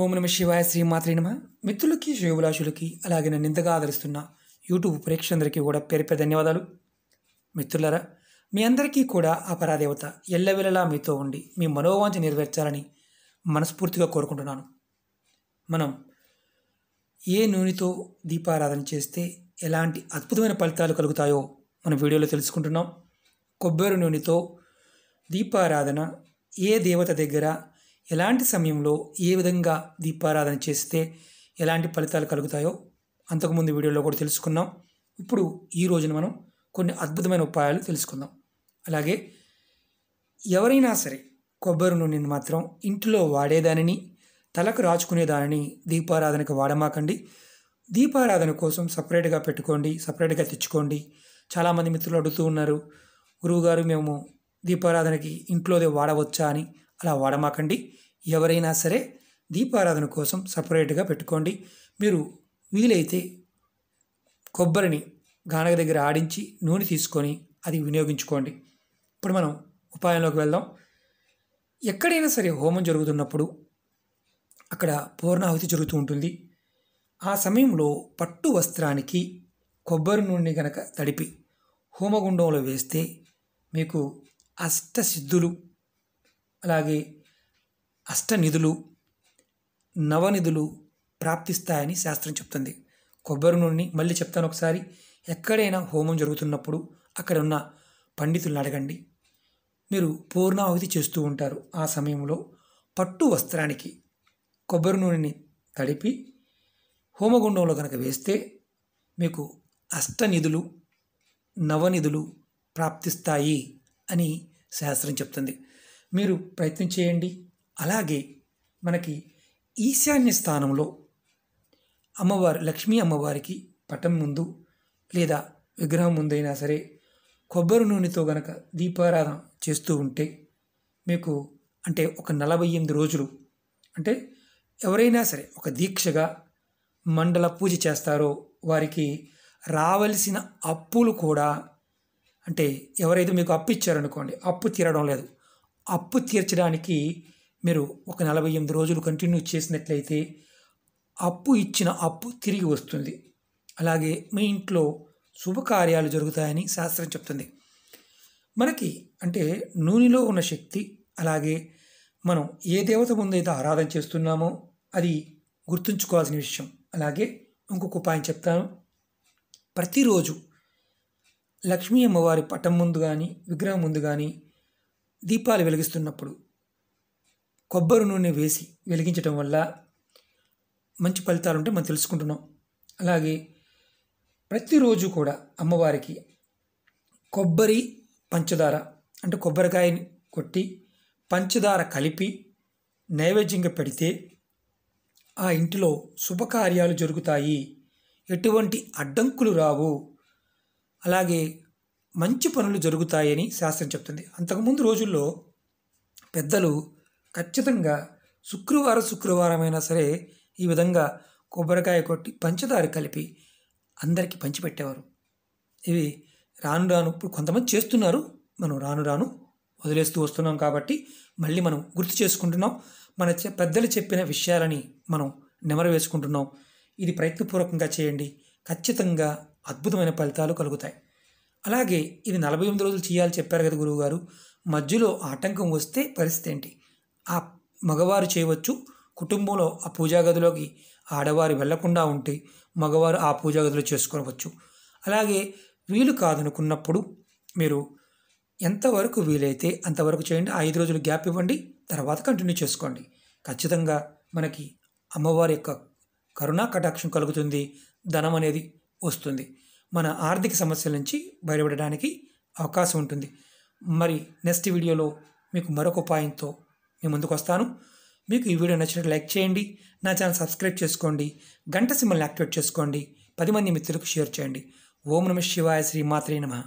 ఓం నమ శివాయ శ్రీమాత్రి నమ మిత్రులకి శివభిలాషులకి అలాగే నన్ను ఇంతగా ఆదరిస్తున్న యూట్యూబ్ ప్రేక్షకులందరికీ కూడా పేరు పేరు ధన్యవాదాలు మిత్రులరా మీ అందరికీ కూడా అపరాదేవత ఎల్లవెల్లలా మీతో ఉండి మీ మనోవాంఛ నెరవేర్చాలని మనస్ఫూర్తిగా కోరుకుంటున్నాను మనం ఏ నూనెతో దీపారాధన చేస్తే ఎలాంటి అద్భుతమైన ఫలితాలు కలుగుతాయో మన వీడియోలో తెలుసుకుంటున్నాం కొబ్బరి నూనెతో దీపారాధన ఏ దేవత దగ్గర ఎలాంటి సమయంలో ఏ విధంగా దీపారాధన చేస్తే ఎలాంటి ఫలితాలు కలుగుతాయో అంతకుముందు వీడియోలో కూడా తెలుసుకున్నాం ఇప్పుడు ఈ రోజున మనం కొన్ని అద్భుతమైన ఉపాయాలు తెలుసుకుందాం అలాగే ఎవరైనా సరే కొబ్బరి నూనెని మాత్రం ఇంటిలో వాడేదానిని తలకు రాచుకునే దానిని దీపారాధనకు వాడమాకండి దీపారాధన కోసం సపరేట్గా పెట్టుకోండి సపరేట్గా తెచ్చుకోండి చాలామంది మిత్రులు అడుగుతూ ఉన్నారు గురువుగారు మేము దీపారాధనకి ఇంట్లోదే వాడవచ్చా అని అలా వాడమాకండి ఎవరైనా సరే దీపారాధన కోసం సపరేట్గా పెట్టుకోండి మీరు వీలైతే కొబ్బరిని గానగ దగ్గర ఆడించి నూనె తీసుకొని అది వినియోగించుకోండి ఇప్పుడు మనం ఉపాయంలోకి వెళ్దాం ఎక్కడైనా సరే హోమం జరుగుతున్నప్పుడు అక్కడ పూర్ణాహుతి జరుగుతూ ఉంటుంది ఆ సమయంలో పట్టు వస్త్రానికి కొబ్బరి నూనె గనక తడిపి హోమగుండంలో వేస్తే మీకు అష్టసిద్ధులు అలాగే అష్టనిధులు నవనిధులు ప్రాప్తిస్తాయని శాస్త్రం చెప్తుంది కొబ్బరి నూనెని మళ్ళీ చెప్తాను ఒకసారి ఎక్కడైనా హోమం జరుగుతున్నప్పుడు అక్కడ ఉన్న పండితులను అడగండి మీరు పూర్ణాహుతి చేస్తూ ఉంటారు ఆ సమయంలో పట్టు వస్త్రానికి కొబ్బరి నూనెని తడిపి హోమగుండంలో కనుక వేస్తే మీకు అష్టనిధులు నవనిధులు ప్రాప్తిస్తాయి అని శాస్త్రం చెప్తుంది మీరు ప్రయత్నం చేయండి అలాగే మనకి ఈశాన్య స్థానంలో అమ్మవారి లక్ష్మీ అమ్మవారికి పటం ముందు లేదా విగ్రహం ముందైనా సరే కొబ్బరి నూనెతో గనక దీపారాధన చేస్తూ ఉంటే మీకు అంటే ఒక నలభై ఎనిమిది రోజులు అంటే ఎవరైనా సరే ఒక దీక్షగా మండల పూజ చేస్తారో వారికి రావలసిన అప్పులు కూడా అంటే ఎవరైతే మీకు అప్పు ఇచ్చారనుకోండి అప్పు తీరడం లేదు అప్పు తీర్చడానికి మీరు ఒక నలభై ఎనిమిది రోజులు కంటిన్యూ చేసినట్లయితే అప్పు ఇచ్చిన అప్పు తిరిగి వస్తుంది అలాగే మీ ఇంట్లో శుభకార్యాలు జరుగుతాయని శాస్త్రం చెప్తుంది మనకి అంటే నూనెలో ఉన్న శక్తి అలాగే మనం ఏ దేవత ముందైతే ఆరాధన చేస్తున్నామో అది గుర్తుంచుకోవాల్సిన విషయం అలాగే ఇంకొక ఉపాయం చెప్తాను ప్రతిరోజు లక్ష్మీ అమ్మవారి పటం ముందు కానీ విగ్రహం ముందు కానీ దీపాలు వెలిగిస్తున్నప్పుడు కొబ్బరి నూనె వేసి వెలిగించడం వల్ల మంచి ఫలితాలు ఉంటే మనం తెలుసుకుంటున్నాం అలాగే ప్రతిరోజు కూడా అమ్మవారికి కొబ్బరి పంచదార అంటే కొబ్బరికాయని కొట్టి పంచదార కలిపి నైవేద్యంగా పెడితే ఆ ఇంటిలో శుభకార్యాలు జరుగుతాయి ఎటువంటి అడ్డంకులు రావు అలాగే మంచి పనులు జరుగుతాయని శాస్త్రం చెప్తుంది అంతకుముందు రోజుల్లో పెద్దలు ఖచ్చితంగా శుక్రవారం శుక్రవారం అయినా సరే ఈ విధంగా కొబ్బరికాయ కొట్టి పంచదార కలిపి అందరికీ పంచిపెట్టేవారు ఇవి రాను రాను ఇప్పుడు కొంతమంది చేస్తున్నారు మనం రాను రాను వదిలేస్తూ వస్తున్నాం కాబట్టి మళ్ళీ మనం గుర్తు చేసుకుంటున్నాం మన పెద్దలు చెప్పిన విషయాలని మనం నెమరవేసుకుంటున్నాం ఇది ప్రయత్నపూర్వకంగా చేయండి ఖచ్చితంగా అద్భుతమైన ఫలితాలు కలుగుతాయి అలాగే ఇది నలభై ఎనిమిది రోజులు చేయాలి చెప్పారు కదా గురువుగారు మధ్యలో ఆటంకం వస్తే పరిస్థితి ఏంటి ఆ మగవారు చేయవచ్చు కుటుంబంలో ఆ పూజా గదిలోకి ఆడవారు వెళ్లకుండా ఉంటే మగవారు ఆ పూజా గదిలో చేసుకోవచ్చు అలాగే వీలు కాదనుకున్నప్పుడు మీరు ఎంతవరకు వీలైతే అంతవరకు చేయండి ఐదు రోజులు గ్యాప్ ఇవ్వండి తర్వాత కంటిన్యూ చేసుకోండి ఖచ్చితంగా మనకి అమ్మవారి యొక్క కరుణా కటాక్షం కలుగుతుంది ధనం అనేది వస్తుంది మన ఆర్థిక సమస్యల నుంచి బయటపడడానికి అవకాశం ఉంటుంది మరి నెక్స్ట్ వీడియోలో మీకు మరొక ఉపాయంతో మీ ముందుకు వస్తాను మీకు ఈ వీడియో నచ్చినట్టు లైక్ చేయండి నా ఛానల్ సబ్స్క్రైబ్ చేసుకోండి గంట సింబల్ని యాక్టివేట్ చేసుకోండి పది మంది మిత్రులకు షేర్ చేయండి ఓం నమ శివాయ శ్రీ మాత్రే నమ